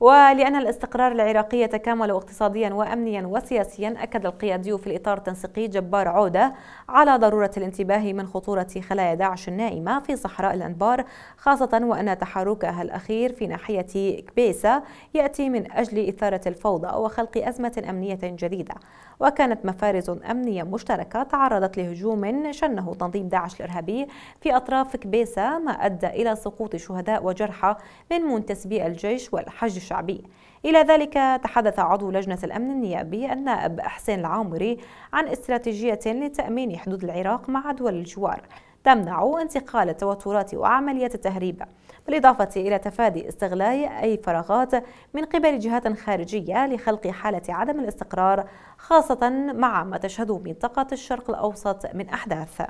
ولأن الاستقرار العراقي يتكامل اقتصاديا وأمنيا وسياسيا أكد القيادي في الإطار التنسيقي جبار عودة على ضرورة الانتباه من خطورة خلايا داعش النائمة في صحراء الأنبار خاصة وأن تحركها الأخير في ناحية كبيسة يأتي من أجل إثارة الفوضى وخلق أزمة أمنية جديدة وكانت مفارز أمنية مشتركة تعرضت لهجوم شنه تنظيم داعش الإرهابي في أطراف كبيسة ما أدى إلى سقوط شهداء وجرحى من منتسبي الجيش والحج الشعبي إلى ذلك تحدث عضو لجنة الأمن النيابي النائب حسين العامري عن استراتيجية لتأمين حدود العراق مع دول الجوار تمنع انتقال التوترات وعملية التهريب بالإضافة إلى تفادي استغلال أي فراغات من قبل جهات خارجية لخلق حالة عدم الاستقرار خاصة مع ما تشهده منطقة الشرق الأوسط من أحداث